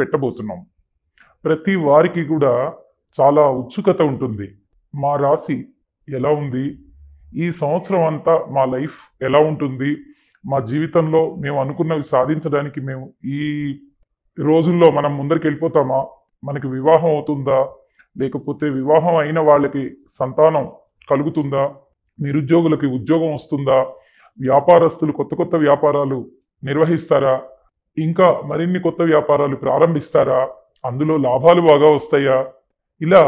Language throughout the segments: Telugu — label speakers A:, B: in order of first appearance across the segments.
A: పెట్టబోతున్నాం ప్రతి వారికి కూడా చాలా ఉత్సుకత ఉంటుంది మా రాశి ఎలా ఉంది ఈ సంవత్సరం అంతా మా లైఫ్ ఎలా ఉంటుంది మా జీవితంలో మేము అనుకున్నవి సాధించడానికి మేము ఈ రోజుల్లో మనం ముందరికి వెళ్ళిపోతామా మనకి వివాహం అవుతుందా లేకపోతే వివాహం అయిన వాళ్ళకి సంతానం కలుగుతుందా నిరుద్యోగులకి ఉద్యోగం వస్తుందా వ్యాపారస్తులు కొత్త కొత్త వ్యాపారాలు నిర్వహిస్తారా ఇంకా మరిన్ని కొత్త వ్యాపారాలు ప్రారంభిస్తారా అందులో లాభాలు బాగా వస్తాయా ఇలా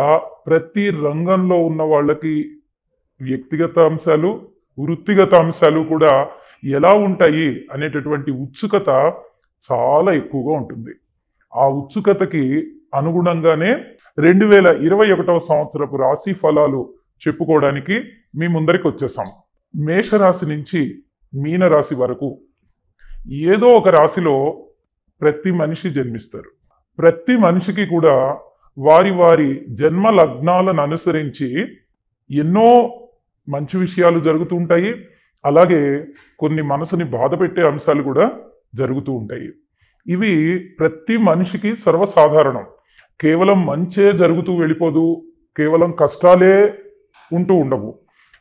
A: ప్రతి రంగంలో ఉన్న వాళ్ళకి వ్యక్తిగత అంశాలు వృత్తిగత అంశాలు కూడా ఎలా ఉంటాయి అనేటటువంటి ఉత్సుకత చాలా ఎక్కువగా ఉంటుంది ఆ ఉత్సుకతకి అనుగుణంగానే రెండు వేల ఇరవై ఒకటవ సంవత్సరపు రాశి ఫలాలు చెప్పుకోవడానికి మీ ముందరికి వచ్చేసాం మేషరాశి నుంచి మీనరాశి వరకు ఏదో ఒక రాశిలో ప్రతి మనిషి జన్మిస్తారు ప్రతి మనిషికి కూడా వారి వారి జన్మ లగ్నాలను అనుసరించి ఎన్నో మంచి విషయాలు జరుగుతూ ఉంటాయి అలాగే కొన్ని మనసుని బాధ పెట్టే అంశాలు కూడా జరుగుతూ ఉంటాయి ఇవి ప్రతి మనిషికి సర్వసాధారణం కేవలం మంచే జరుగుతూ వెళ్ళిపోదు కేవలం కష్టాలే ఉంటూ ఉండవు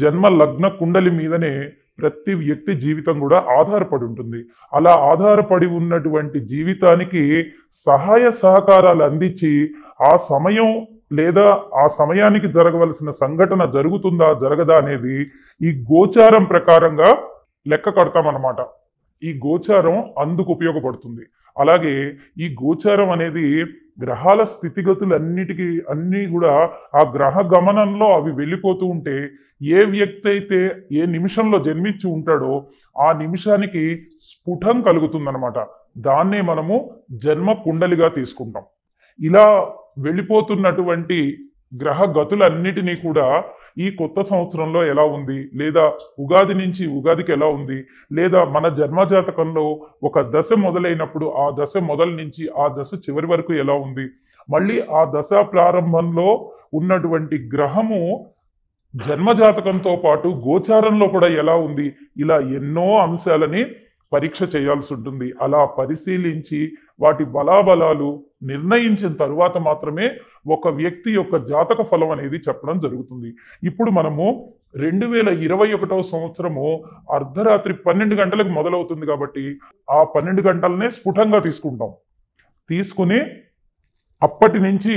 A: జన్మ లగ్న కుండలి మీదనే ప్రతి వ్యక్తి జీవితం కూడా ఆధారపడి ఉంటుంది అలా ఆధారపడి ఉన్నటువంటి జీవితానికి సహాయ సహకారాలు అందించి ఆ సమయం లేదా ఆ సమయానికి జరగవలసిన సంఘటన జరుగుతుందా జరగదా అనేది ఈ గోచారం ప్రకారంగా లెక్క కడతామన్నమాట ఈ గోచారం అందుకు ఉపయోగపడుతుంది అలాగే ఈ గోచారం అనేది గ్రహాల స్థితిగతులు అన్నిటికీ అన్నీ కూడా ఆ గ్రహ గమనంలో అవి వెళ్ళిపోతూ ఉంటే ఏ వ్యక్తి అయితే ఏ నిమిషంలో జన్మించి ఉంటాడో ఆ నిమిషానికి స్ఫుటం కలుగుతుందనమాట దాన్నే మనము జన్మ కుండలిగా తీసుకుంటాం ఇలా వెళ్ళిపోతున్నటువంటి గ్రహ గతులన్నిటినీ కూడా ఈ కొత్త సంవత్సరంలో ఎలా ఉంది లేదా ఉగాది నుంచి ఉగాదికి ఎలా ఉంది లేదా మన జన్మజాతకంలో ఒక దశ మొదలైనప్పుడు ఆ దశ మొదల నుంచి ఆ దశ చివరి వరకు ఎలా ఉంది మళ్ళీ ఆ దశ ప్రారంభంలో ఉన్నటువంటి గ్రహము జన్మజాతకంతో పాటు గోచారంలో కూడా ఎలా ఉంది ఇలా ఎన్నో అంశాలని పరీక్ష చేయాల్సి ఉంటుంది అలా పరిశీలించి వాటి బలాబలాలు నిర్ణయించిన తరువాత మాత్రమే ఒక వ్యక్తి యొక్క జాతక ఫలం అనేది చెప్పడం జరుగుతుంది ఇప్పుడు మనము రెండు వేల ఇరవై ఒకటవ సంవత్సరము అర్ధరాత్రి పన్నెండు గంటలకు మొదలవుతుంది కాబట్టి ఆ పన్నెండు గంటలనే స్ఫుటంగా తీసుకుంటాం తీసుకుని అప్పటి నుంచి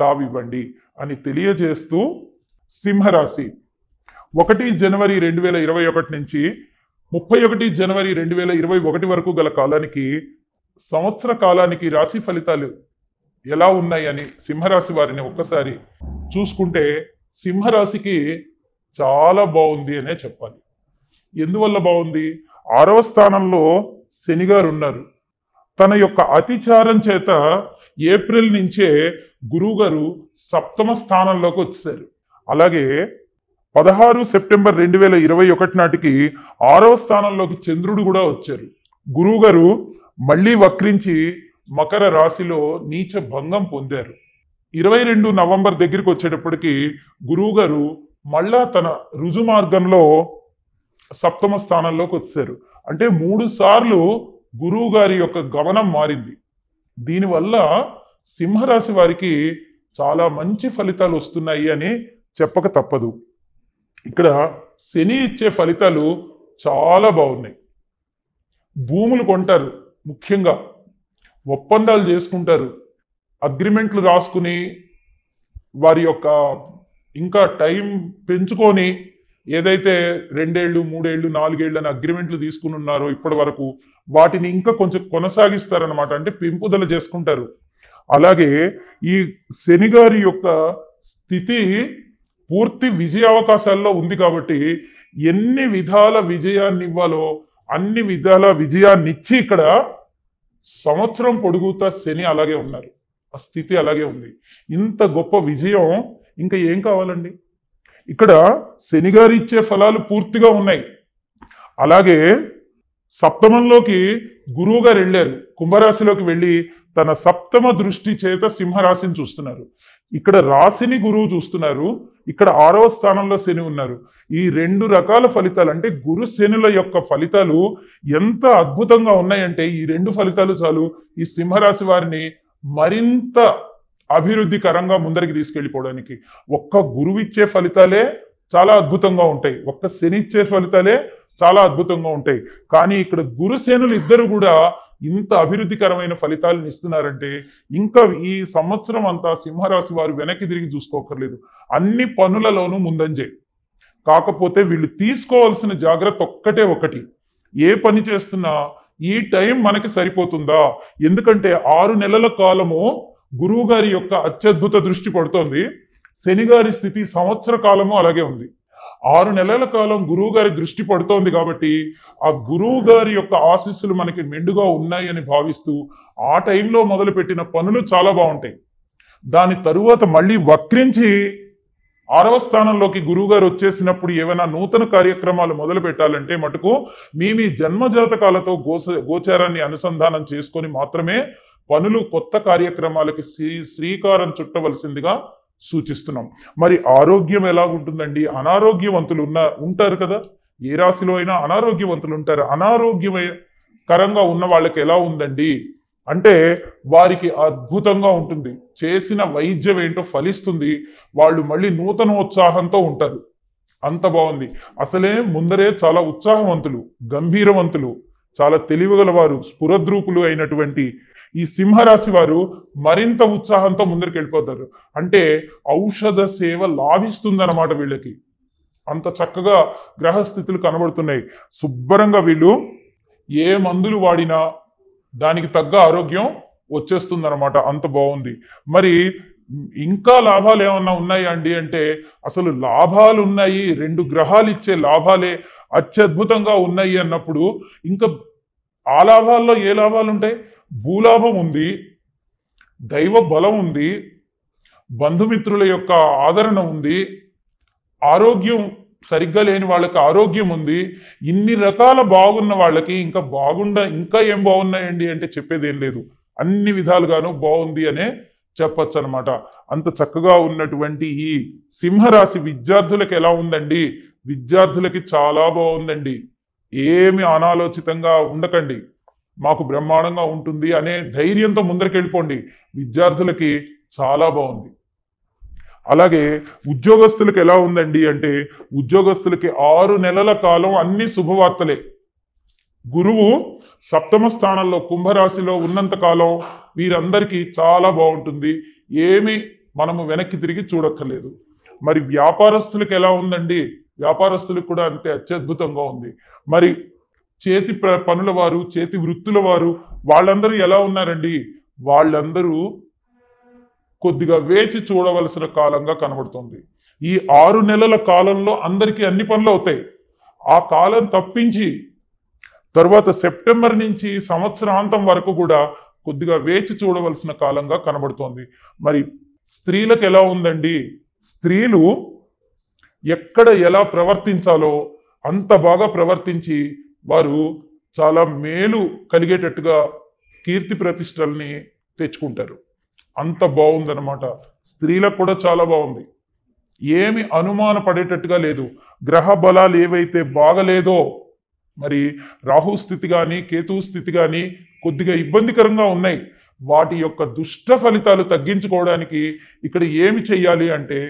A: తావివ్వండి అని తెలియజేస్తూ సింహరాశి ఒకటి జనవరి రెండు వేల ఇరవై ఒకటి నుంచి ముప్పై ఒకటి జనవరి రెండు వేల ఇరవై ఒకటి వరకు గల కాలానికి సంవత్సర కాలానికి రాశి ఫలితాలు ఎలా ఉన్నాయని సింహరాశి వారిని ఒక్కసారి చూసుకుంటే సింహరాశికి చాలా బాగుంది అనే చెప్పాలి ఎందువల్ల బాగుంది ఆరవ స్థానంలో శనిగారు ఉన్నారు తన యొక్క అతిచారం చేత ఏప్రిల్ నుంచే గురువుగారు సప్తమ స్థానంలోకి వచ్చేసారు అలాగే పదహారు సెప్టెంబర్ రెండు వేల ఇరవై ఒకటి నాటికి ఆరవ స్థానంలోకి చంద్రుడు కూడా వచ్చారు గురువుగారు మళ్ళీ వక్రించి మకర రాశిలో నీచ భంగం పొందారు ఇరవై రెండు నవంబర్ దగ్గరికి వచ్చేటప్పటికి గురువుగారు మళ్ళా తన రుజు మార్గంలో సప్తమ స్థానంలోకి వచ్చారు అంటే మూడు సార్లు గురువు గారి యొక్క గమనం మారింది దీనివల్ల సింహరాశి వారికి చాలా మంచి ఫలితాలు వస్తున్నాయి అని చెప్పక తప్పదు ఇక్కడ శని ఇచ్చే ఫలితాలు చాలా బాగున్నాయి భూములు కొంటారు ముఖ్యంగా ఒప్పందాలు చేసుకుంటారు అగ్రిమెంట్లు రాసుకుని వారి యొక్క ఇంకా టైం పెంచుకొని ఏదైతే రెండేళ్ళు మూడేళ్ళు నాలుగేళ్ళు అని అగ్రిమెంట్లు తీసుకుని ఉన్నారో ఇప్పటి వరకు వాటిని ఇంకా కొంచెం కొనసాగిస్తారనమాట అంటే పెంపుదల చేసుకుంటారు అలాగే ఈ శనిగారి యొక్క స్థితి పూర్తి విజయ అవకాశాల్లో ఉంది కాబట్టి ఎన్ని విధాల విజయాన్ని ఇవ్వాలో అన్ని విధాల విజయాన్ని ఇచ్చి ఇక్కడ సంవత్సరం పొడుగుతా శని అలాగే ఉన్నారు ఆ స్థితి అలాగే ఉంది ఇంత గొప్ప విజయం ఇంకా ఏం కావాలండి ఇక్కడ శనిగారు ఇచ్చే ఫలాలు పూర్తిగా ఉన్నాయి అలాగే సప్తమంలోకి గురువు గారు వెళ్ళారు కుంభరాశిలోకి వెళ్ళి తన సప్తమ దృష్టి చేత సింహరాశిని చూస్తున్నారు ఇక్కడ రాశిని గురువు చూస్తున్నారు ఇక్కడ ఆరవ స్థానంలో శని ఉన్నారు ఈ రెండు రకాల ఫలితాలు అంటే గురు శనుల యొక్క ఫలితాలు ఎంత అద్భుతంగా ఉన్నాయంటే ఈ రెండు ఫలితాలు చాలు ఈ సింహరాశి వారిని మరింత అభివృద్ధికరంగా ముందరికి తీసుకెళ్ళిపోవడానికి ఒక్క గురువు ఇచ్చే ఫలితాలే చాలా అద్భుతంగా ఉంటాయి ఒక్క శని ఇచ్చే ఫలితాలే చాలా అద్భుతంగా ఉంటాయి కానీ ఇక్కడ గురుసేనులు ఇద్దరు కూడా ఇంత అభివృద్ధికరమైన ఫలితాలను ఇస్తున్నారంటే ఇంకా ఈ సంవత్సరం అంతా సింహరాశి వారు వెనక్కి తిరిగి చూసుకోకర్లేదు అన్ని పనులలోనూ ముందంజే కాకపోతే వీళ్ళు తీసుకోవాల్సిన జాగ్రత్త ఒక్కటే ఒకటి ఏ పని చేస్తున్నా ఈ టైం మనకి సరిపోతుందా ఎందుకంటే ఆరు నెలల కాలము గురువు గారి యొక్క అత్యద్భుత దృష్టి పడుతోంది శనిగారి స్థితి సంవత్సర కాలము అలాగే ఉంది ఆరు నెలల కాలం గురువు గారి దృష్టి పడుతోంది కాబట్టి ఆ గురువు గారి యొక్క ఆశీస్సులు మనకి మెండుగా ఉన్నాయి అని భావిస్తూ ఆ టైంలో మొదలుపెట్టిన పనులు చాలా బాగుంటాయి దాని తరువాత మళ్ళీ వక్రించి ఆరవ స్థానంలోకి గురువుగారు వచ్చేసినప్పుడు ఏమైనా నూతన కార్యక్రమాలు మొదలు పెట్టాలంటే మటుకు మీ మీ జన్మజాతకాలతో గోచ గోచారాన్ని అనుసంధానం చేసుకొని మాత్రమే పనులు కొత్త కార్యక్రమాలకి శ్రీ శ్రీకారం చుట్టవలసిందిగా సూచిస్తున్నాం మరి ఆరోగ్యం ఎలాగుంటుందండి అనారోగ్యవంతులు ఉన్న ఉంటారు కదా ఏ రాశిలో అయినా అనారోగ్యవంతులు ఉంటారు అనారోగ్యకరంగా ఉన్న వాళ్ళకి ఎలా ఉందండి అంటే వారికి అద్భుతంగా ఉంటుంది చేసిన వైద్యం ఏంటో ఫలిస్తుంది వాళ్ళు మళ్ళీ నూతన ఉత్సాహంతో ఉంటారు అంత బాగుంది అసలే ముందరే చాలా ఉత్సాహవంతులు గంభీరవంతులు చాలా గలవారు స్ఫురద్రూపులు అయినటువంటి ఈ సింహరాశి వారు మరింత ఉత్సాహంతో ముందరికి వెళ్ళిపోతారు అంటే ఔషధ సేవ లాభిస్తుందన్నమాట వీళ్ళకి అంత చక్కగా గ్రహస్థితులు కనబడుతున్నాయి శుభ్రంగా వీళ్ళు ఏ మందులు వాడినా దానికి తగ్గ ఆరోగ్యం వచ్చేస్తుందన్నమాట అంత బాగుంది మరి ఇంకా లాభాలు ఏమన్నా ఉన్నాయా అండి అంటే అసలు లాభాలు ఉన్నాయి రెండు గ్రహాలు ఇచ్చే లాభాలే అత్యద్భుతంగా ఉన్నాయి అన్నప్పుడు ఇంకా ఆ లాభాల్లో ఏ లాభాలు ఉంటాయి భూలాభం ఉంది దైవ బలం ఉంది బంధుమిత్రుల యొక్క ఆదరణ ఉంది ఆరోగ్యం సరిగ్గా లేని వాళ్ళకి ఆరోగ్యం ఉంది ఇన్ని రకాల బాగున్న వాళ్ళకి ఇంకా బాగుండ ఇంకా ఏం బాగున్నాయండి అంటే చెప్పేది ఏం లేదు అన్ని విధాలుగాను బాగుంది అనే చెప్పచ్చు అనమాట అంత చక్కగా ఉన్నటువంటి ఈ సింహరాశి విద్యార్థులకు ఎలా ఉందండి విద్యార్థులకి చాలా బాగుందండి ఏమి అనాలోచితంగా ఉండకండి మాకు బ్రహ్మాండంగా ఉంటుంది అనే ధైర్యంతో ముందరికెళ్ళిపోండి విద్యార్థులకి చాలా బాగుంది అలాగే ఉద్యోగస్తులకు ఎలా ఉందండి అంటే ఉద్యోగస్తులకి ఆరు నెలల కాలం అన్ని శుభవార్తలే గురువు సప్తమ స్థానంలో కుంభరాశిలో ఉన్నంత కాలం వీరందరికీ చాలా బాగుంటుంది ఏమి మనము వెనక్కి తిరిగి చూడక్కర్లేదు మరి వ్యాపారస్తులకు ఎలా ఉందండి వ్యాపారస్తులకు కూడా అంతే అత్యద్భుతంగా ఉంది మరి చేతి పనుల వారు చేతి వృత్తుల వారు వాళ్ళందరూ ఎలా ఉన్నారండి వాళ్ళందరూ కొద్దిగా వేచి చూడవలసిన కాలంగా కనబడుతుంది ఈ ఆరు నెలల కాలంలో అందరికీ అన్ని పనులు అవుతాయి ఆ కాలం తప్పించి తర్వాత సెప్టెంబర్ నుంచి సంవత్సరాంతం వరకు కూడా కొద్దిగా వేచి చూడవలసిన కాలంగా కనబడుతోంది మరి స్త్రీలకు ఎలా ఉందండి స్త్రీలు ఎక్కడ ఎలా ప్రవర్తించాలో అంత బాగా ప్రవర్తించి వారు చాలా మేలు కలిగేటట్టుగా కీర్తి ప్రతిష్టల్ని తెచ్చుకుంటారు అంత బాగుందన్నమాట స్త్రీలకు కూడా చాలా బాగుంది ఏమి అనుమాన పడేటట్టుగా లేదు గ్రహ బలాలు ఏవైతే బాగలేదో మరి రాహు స్థితి కానీ కేతు స్థితి కానీ కొద్దిగా ఇబ్బందికరంగా ఉన్నాయి వాటి యొక్క దుష్ట ఫలితాలు తగ్గించుకోవడానికి ఇక్కడ ఏమి చెయ్యాలి అంటే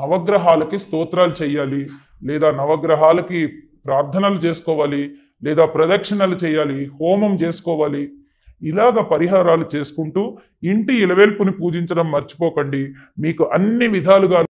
A: నవగ్రహాలకి స్తోత్రాలు చెయ్యాలి లేదా నవగ్రహాలకి ప్రార్థనలు చేసుకోవాలి లేదా ప్రదక్షిణలు చేయాలి హోమం చేసుకోవాలి ఇలాగ పరిహారాలు చేసుకుంటూ ఇంటి ఇలవేల్పుని పూజించడం మర్చిపోకండి మీకు అన్ని విధాలుగా